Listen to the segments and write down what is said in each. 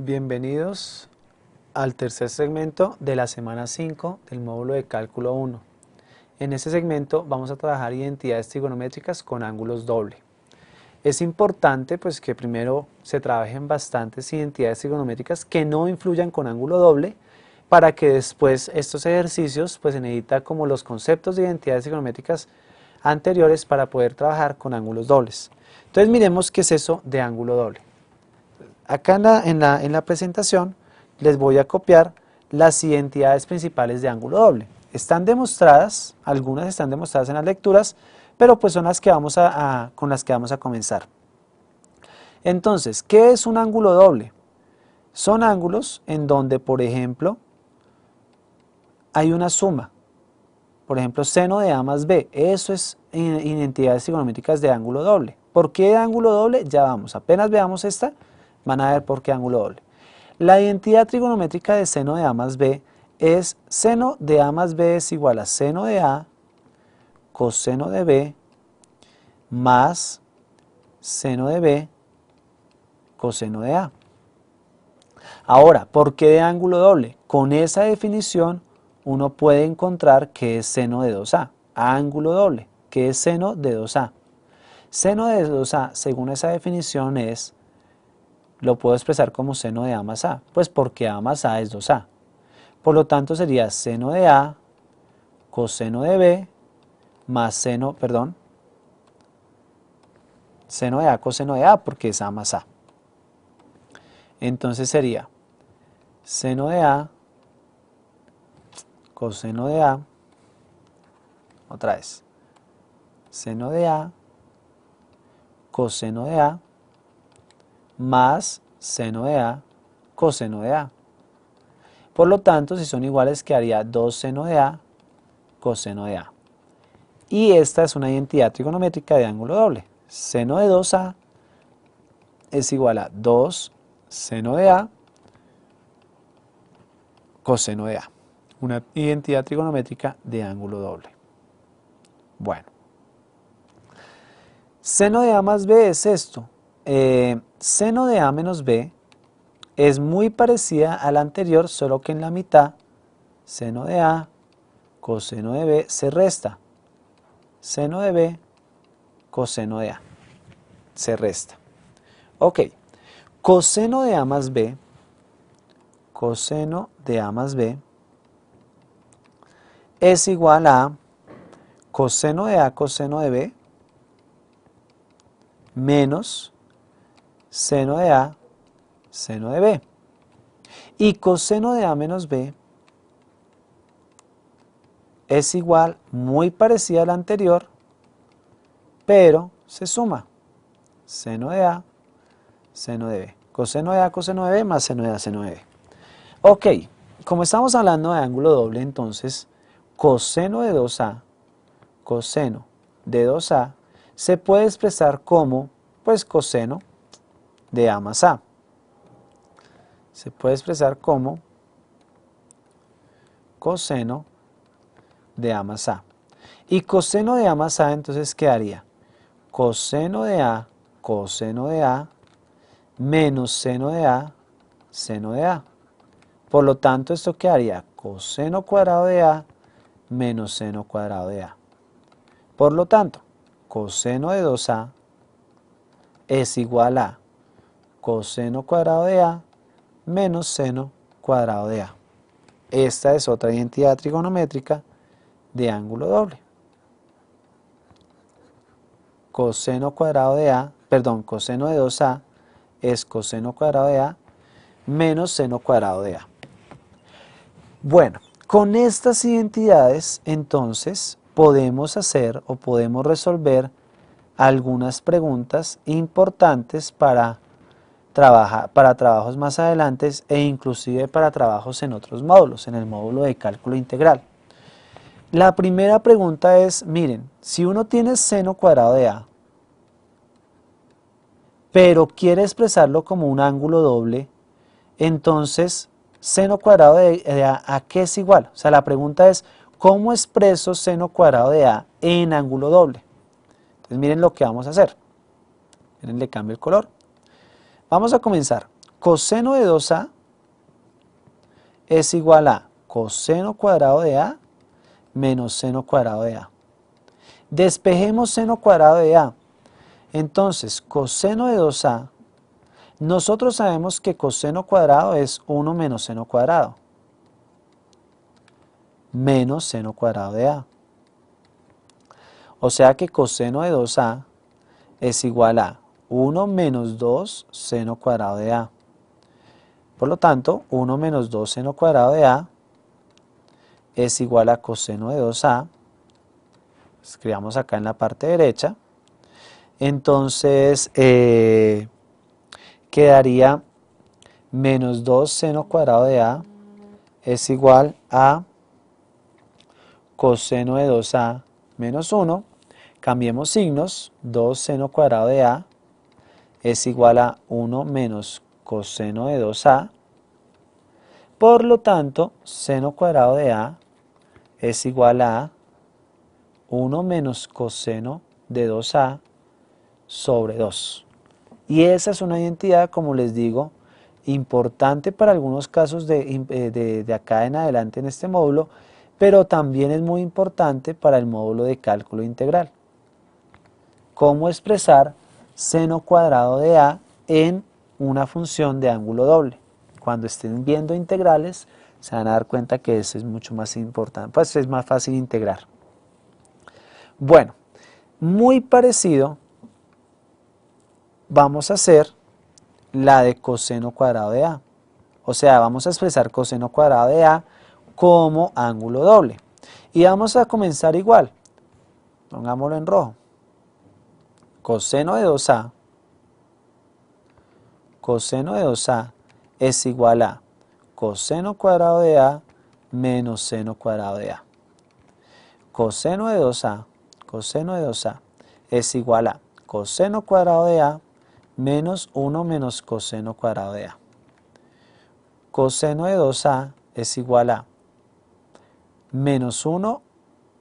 Bienvenidos al tercer segmento de la semana 5 del módulo de cálculo 1. En este segmento vamos a trabajar identidades trigonométricas con ángulos doble. Es importante pues que primero se trabajen bastantes identidades trigonométricas que no influyan con ángulo doble para que después estos ejercicios pues se necesitan como los conceptos de identidades trigonométricas anteriores para poder trabajar con ángulos dobles. Entonces miremos qué es eso de ángulo doble. Acá en la, en la, presentación les voy a copiar las identidades principales de ángulo doble. Están demostradas, algunas están demostradas en las lecturas, pero pues son las que vamos a, con las que vamos a comenzar. Entonces, ¿qué es un ángulo doble? Son ángulos en donde, por ejemplo, hay una suma. Por ejemplo, seno de A más B. Eso es identidades trigonométricas de ángulo doble. ¿Por qué ángulo doble? Ya vamos. Apenas veamos esta, Van a ver por qué ángulo doble. La identidad trigonométrica de seno de A más B es seno de A más B es igual a seno de A coseno de B más seno de B coseno de A. Ahora, ¿por qué de ángulo doble? Con esa definición uno puede encontrar que es seno de 2A, ángulo doble, que es seno de 2A. Seno de 2A, según esa definición, es lo puedo expresar como seno de A más A, pues porque A más A es 2A. Por lo tanto sería seno de A, coseno de B, más seno, perdón, seno de A, coseno de A, porque es A más A. Entonces sería seno de A, coseno de A, otra vez, seno de A, coseno de A, más seno de A coseno de A. Por lo tanto, si son iguales, quedaría 2 seno de A coseno de A. Y esta es una identidad trigonométrica de ángulo doble. Seno de 2A es igual a 2 seno de A coseno de A. Una identidad trigonométrica de ángulo doble. Bueno. Seno de A más B es esto. Eh, seno de A menos B es muy parecida a la anterior, solo que en la mitad, seno de A, coseno de B, se resta. Seno de B, coseno de A, se resta. Ok, coseno de A más B, coseno de A más B, es igual a coseno de A, coseno de B, menos seno de A, seno de B. Y coseno de A menos B es igual, muy parecida a la anterior, pero se suma. Seno de A, seno de B. Coseno de A, coseno de B, más seno de A, seno de B. Ok, como estamos hablando de ángulo doble, entonces, coseno de 2A, coseno de 2A, se puede expresar como, pues, coseno de A A Se puede expresar como coseno de A A Y coseno de A más A entonces qué haría coseno de A, coseno de A, menos seno de A, seno de A. Por lo tanto, esto haría coseno cuadrado de A menos seno cuadrado de A. Por lo tanto, coseno de 2A es igual a coseno cuadrado de A menos seno cuadrado de A. Esta es otra identidad trigonométrica de ángulo doble. Coseno cuadrado de A, perdón, coseno de 2A es coseno cuadrado de A menos seno cuadrado de A. Bueno, con estas identidades entonces podemos hacer o podemos resolver algunas preguntas importantes para trabaja para trabajos más adelante e inclusive para trabajos en otros módulos, en el módulo de cálculo integral. La primera pregunta es, miren, si uno tiene seno cuadrado de A, pero quiere expresarlo como un ángulo doble, entonces seno cuadrado de, de A, ¿a qué es igual? O sea, la pregunta es, ¿cómo expreso seno cuadrado de A en ángulo doble? Entonces miren lo que vamos a hacer. Miren, le cambio el color. Vamos a comenzar. Coseno de 2A es igual a coseno cuadrado de A menos seno cuadrado de A. Despejemos seno cuadrado de A. Entonces, coseno de 2A, nosotros sabemos que coseno cuadrado es 1 menos seno cuadrado. Menos seno cuadrado de A. O sea que coseno de 2A es igual a 1 menos 2 seno cuadrado de A. Por lo tanto, 1 menos 2 seno cuadrado de A es igual a coseno de 2A. Escribamos acá en la parte derecha. Entonces, eh, quedaría menos 2 seno cuadrado de A es igual a coseno de 2A menos 1. Cambiemos signos, 2 seno cuadrado de A es igual a 1 menos coseno de 2a. Por lo tanto, seno cuadrado de a es igual a 1 menos coseno de 2a sobre 2. Y esa es una identidad, como les digo, importante para algunos casos eh, de, acá en adelante en este módulo, pero también es muy importante para el módulo de cálculo integral. ¿Cómo expresar seno cuadrado de A en una función de ángulo doble. Cuando estén viendo integrales, se van a dar cuenta que eso es mucho más importante, pues es más fácil integrar. Bueno, muy parecido vamos a hacer la de coseno cuadrado de A. O sea, vamos a expresar coseno cuadrado de A como ángulo doble. Y vamos a comenzar igual. Pongámoslo en rojo coseno de 2A, coseno de 2A es igual a coseno cuadrado de A menos seno cuadrado de A. Coseno de 2A, coseno de 2A es igual a coseno cuadrado de A menos 1 menos coseno cuadrado de A. Coseno de 2A es igual a menos 1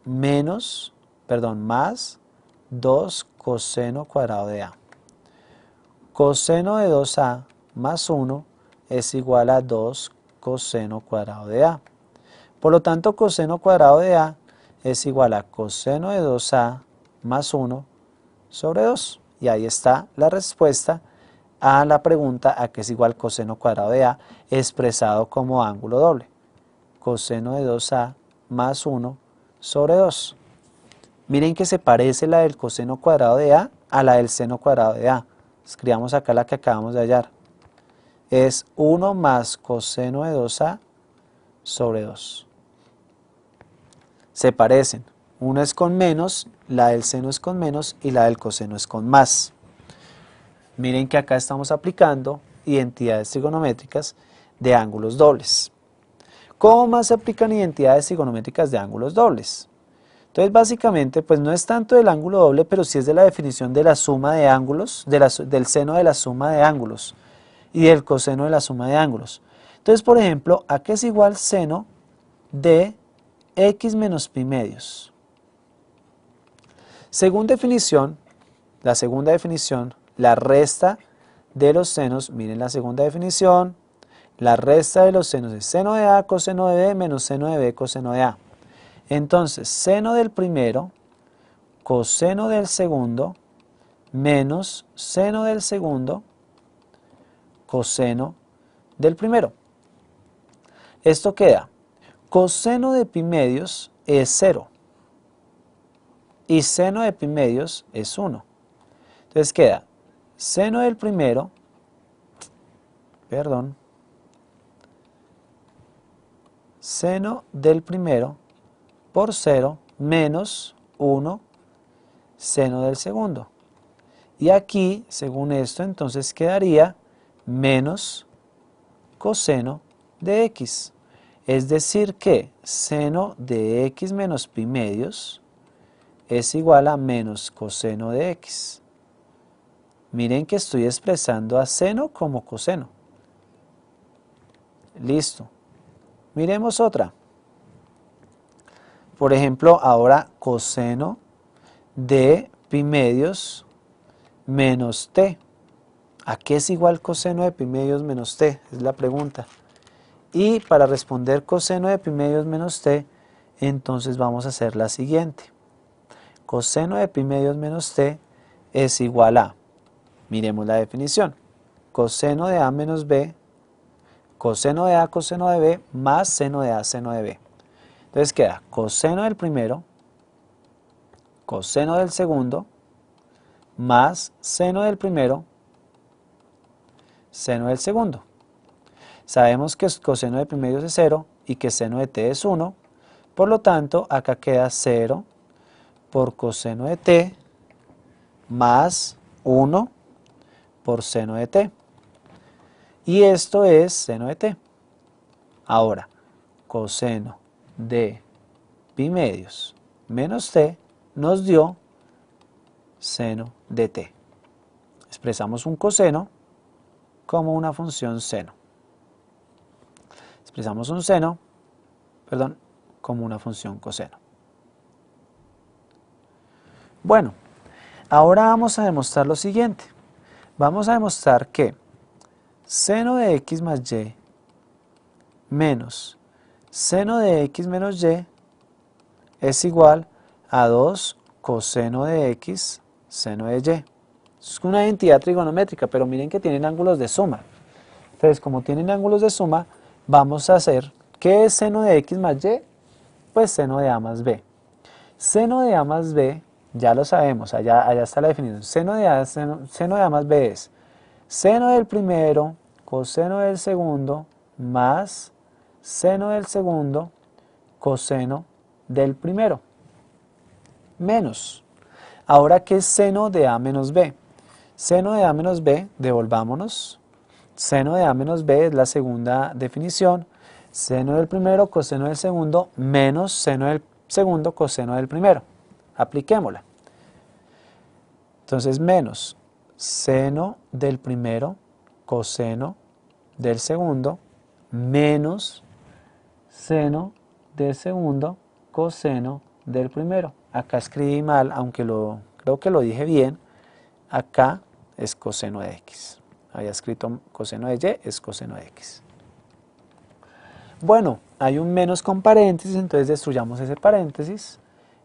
menos, perdón, más 2 coseno cuadrado de A. Coseno de 2A más 1 es igual a 2 coseno cuadrado de A. Por lo tanto, coseno cuadrado de A es igual a coseno de 2A más 1 sobre 2. Y ahí está la respuesta a la pregunta a que es igual coseno cuadrado de A expresado como ángulo doble. Coseno de 2A más 1 sobre 2. Miren que se parece la del coseno cuadrado de A a la del seno cuadrado de A. Escribamos acá la que acabamos de hallar. Es 1 más coseno de 2A sobre 2. Se parecen. Una es con menos, la del seno es con menos y la del coseno es con más. Miren que acá estamos aplicando identidades trigonométricas de ángulos dobles. ¿Cómo más se aplican identidades trigonométricas de ángulos dobles? Entonces, básicamente, pues no es tanto del ángulo doble, pero sí es de la definición de la suma de ángulos, del seno de la suma de ángulos y del coseno de la suma de ángulos. Entonces, por ejemplo, a qué es igual seno de x menos pi medios. Según definición, la segunda definición, la resta de los senos, miren la segunda definición, la resta de los senos es seno de A, coseno de B, menos seno de B, coseno de A. Entonces, seno del primero, coseno del segundo, menos seno del segundo, coseno del primero. Esto queda, coseno de pi medios es cero y seno de pi medios es 1. Entonces queda seno del primero, perdón, seno del primero por 0 menos 1 seno del segundo. Y aquí, según esto, entonces quedaría menos coseno de x. Es decir que seno de x menos pi medios es igual a menos coseno de x. Miren que estoy expresando a seno como coseno. Listo. Miremos otra. Por ejemplo, ahora coseno de pi medios menos t. ¿A qué es igual coseno de pi medios menos t? Es la pregunta. Y para responder coseno de pi medios menos t, entonces vamos a hacer la siguiente. Coseno de pi medios menos t es igual a, miremos la definición, coseno de a menos b, coseno de a coseno de b más seno de a seno de b. Entonces queda coseno del primero, coseno del segundo, más seno del primero, seno del segundo. Sabemos que coseno del primero es 0 y que seno de t es 1, por lo tanto acá queda 0 por coseno de t más 1 por seno de t. Y esto es seno de t. Ahora, coseno de pi medios menos t nos dio seno de t. Expresamos un coseno como una función seno. Expresamos un seno, perdón, como una función coseno. Bueno, ahora vamos a demostrar lo siguiente. Vamos a demostrar que seno de x más y menos Seno de x menos y es igual a 2 coseno de x seno de y. Es una identidad trigonométrica, pero miren que tienen ángulos de suma. Entonces, como tienen ángulos de suma, vamos a hacer, ¿qué es seno de x más y? Pues seno de a más b. Seno de a más b, ya lo sabemos, allá, allá está la definición. Seno de, a, seno de a más b es seno del primero, coseno del segundo, más seno del segundo, coseno del primero. Menos. Ahora, ¿qué es seno de A menos B? Seno de A menos B, devolvámonos. Seno de A menos B es la segunda definición. Seno del primero, coseno del segundo, menos seno del segundo, coseno del primero. Apliquémosla. Entonces, menos seno del primero, coseno del segundo, menos seno del segundo coseno del primero. Acá escribí mal, aunque creo que lo dije bien. Acá es coseno de x. Había escrito coseno de y, es coseno de x. Bueno, hay un menos con paréntesis, entonces destruyamos ese paréntesis,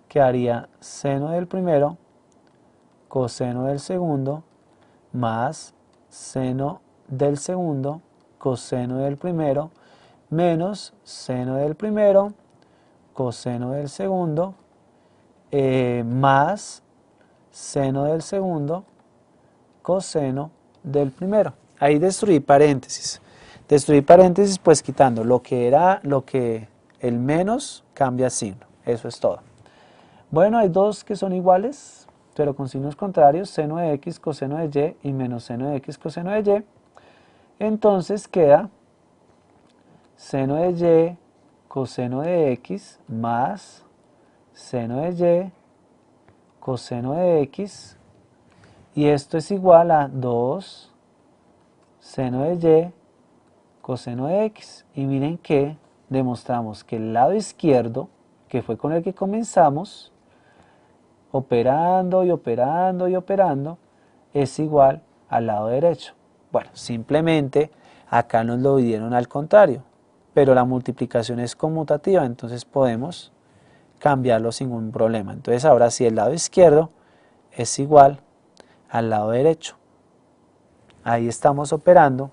que haría seno del primero, coseno del segundo, más seno del segundo, coseno del primero, menos seno del primero, coseno del segundo, eh, más seno del segundo, coseno del primero. Ahí destruí paréntesis. Destruí paréntesis pues quitando lo que era, lo que el menos cambia signo. Eso es todo. Bueno, hay dos que son iguales, pero con signos contrarios, seno de x, coseno de y y menos seno de x, coseno de y. Entonces queda seno de y coseno de x más seno de y coseno de x y esto es igual a 2 seno de y coseno de x y miren que demostramos que el lado izquierdo que fue con el que comenzamos operando y operando y operando es igual al lado derecho bueno simplemente acá nos lo dieron al contrario pero la multiplicación es conmutativa, entonces podemos cambiarlo sin un problema. Entonces ahora si el lado izquierdo es igual al lado derecho. Ahí estamos operando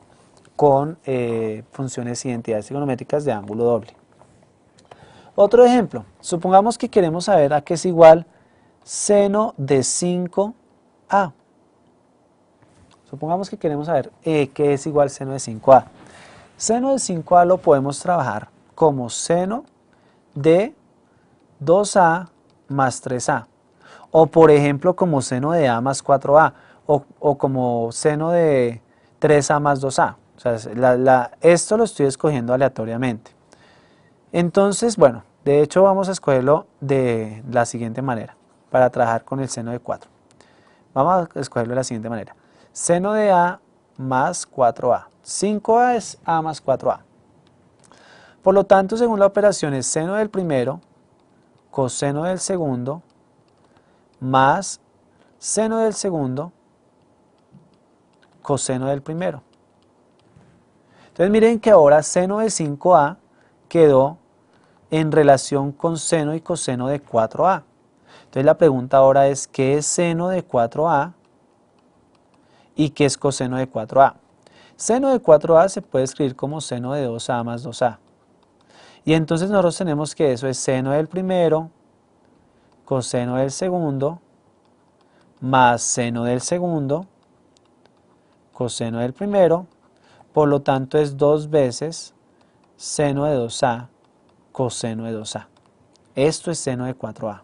con eh, funciones y entidades trigonométricas de ángulo doble. Otro ejemplo, supongamos que queremos saber a qué es igual seno de 5a. Supongamos que queremos saber e qué es igual seno de 5a. Seno de 5A lo podemos trabajar como seno de 2A más 3A. O por ejemplo como seno de A más 4A. O, como seno de 3A más 2A. O sea, esto lo estoy escogiendo aleatoriamente. Entonces, bueno, de hecho vamos a escogerlo de la siguiente manera. Para trabajar con el seno de 4. Vamos a escogerlo de la siguiente manera. Seno de A más 4A 5a es a más 4a. Por lo tanto, según la operación es seno del primero, coseno del segundo, más seno del segundo, coseno del primero. Entonces miren que ahora seno de 5a quedó en relación con seno y coseno de 4a. Entonces la pregunta ahora es, ¿qué es seno de 4a y qué es coseno de 4a? Seno de 4a se puede escribir como seno de 2a más 2a. Y entonces nosotros tenemos que eso es seno del primero, coseno del segundo, más seno del segundo, coseno del primero, por lo tanto es dos veces seno de 2a, coseno de 2a. Esto es seno de 4a.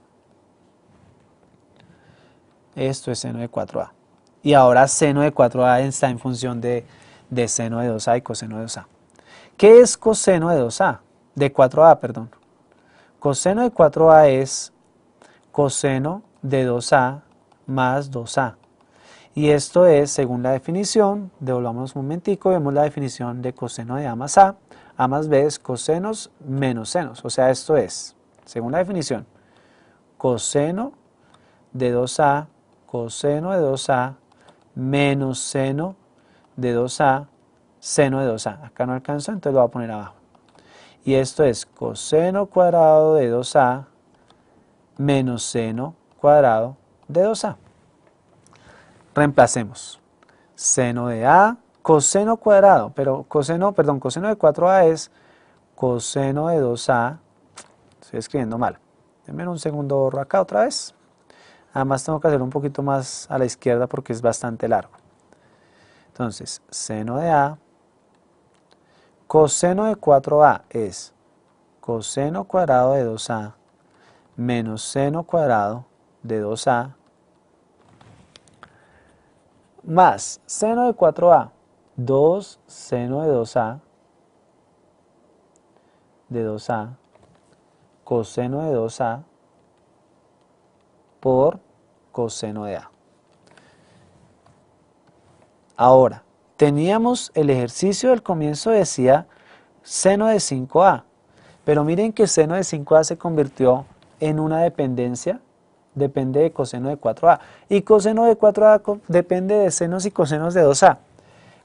Esto es seno de 4a. Y ahora seno de 4a está en función de de seno de 2A y coseno de 2A. ¿Qué es coseno de 2A? De 4A, perdón. Coseno de 4A es coseno de 2A más 2A. Y esto es, según la definición, devolvamos un momentico, vemos la definición de coseno de A más A. A más B es cosenos menos senos. O sea, esto es, según la definición, coseno de 2A, coseno de 2A menos seno de 2a, seno de 2a. Acá no alcanzó, entonces lo voy a poner abajo. Y esto es coseno cuadrado de 2a menos seno cuadrado de 2a. Reemplacemos. Seno de a, coseno cuadrado, pero coseno, perdón, coseno de 4a es coseno de 2a. Estoy escribiendo mal. Denme un segundo borro acá otra vez. Además tengo que hacerlo un poquito más a la izquierda porque es bastante largo. Entonces, seno de A, coseno de 4A es coseno cuadrado de 2A menos seno cuadrado de 2A más seno de 4A, 2 seno de 2A de 2A coseno de 2A por coseno de A. Ahora, teníamos el ejercicio del comienzo decía seno de 5A, pero miren que seno de 5A se convirtió en una dependencia, depende de coseno de 4A, y coseno de 4A depende de senos y cosenos de 2A.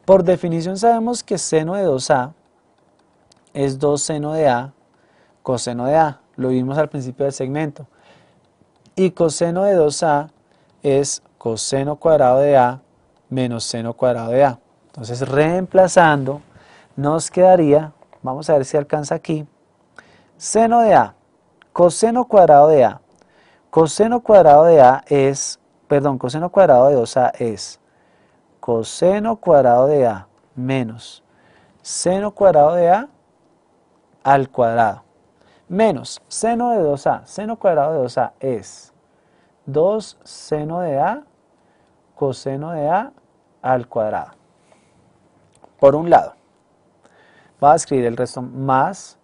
Por definición sabemos que seno de 2A es 2 seno de A, coseno de A, lo vimos al principio del segmento, y coseno de 2A es coseno cuadrado de A menos seno cuadrado de A. Entonces reemplazando nos quedaría, vamos a ver si alcanza aquí, seno de A, coseno cuadrado de A. Coseno cuadrado de A es, perdón, coseno cuadrado de 2A es coseno cuadrado de A menos seno cuadrado de A al cuadrado menos seno de 2A. Seno cuadrado de 2A es 2 seno de A coseno de A al cuadrado. Por un lado, va a escribir el resto más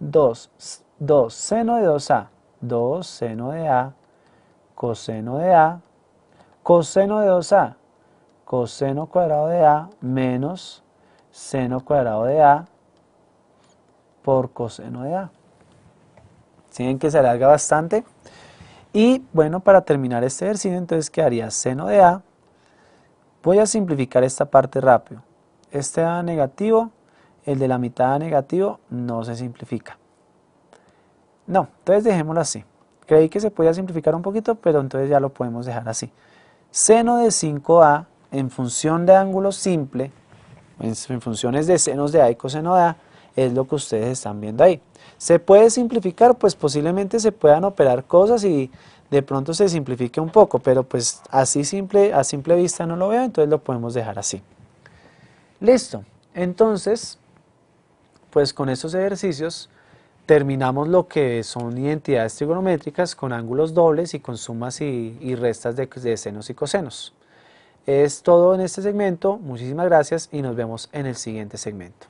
2, 2 seno de 2a, 2 seno de a, coseno de a, coseno de 2a, coseno cuadrado de a menos seno cuadrado de a por coseno de a. tienen que se alarga bastante? Y bueno, para terminar este ejercicio, entonces quedaría seno de a Voy a simplificar esta parte rápido. Este A negativo, el de la mitad negativo, no se simplifica. No, entonces dejémoslo así. Creí que se podía simplificar un poquito, pero entonces ya lo podemos dejar así. Seno de 5A en función de ángulo simple, en, funciones de senos de A y coseno de A, es lo que ustedes están viendo ahí. Se puede simplificar, pues posiblemente se puedan operar cosas y de pronto se simplifique un poco, pero pues así simple, a simple vista no lo veo, entonces lo podemos dejar así. Listo, entonces, pues con estos ejercicios terminamos lo que son identidades trigonométricas con ángulos dobles y con sumas y, restas de senos y cosenos. Es todo en este segmento, muchísimas gracias y nos vemos en el siguiente segmento.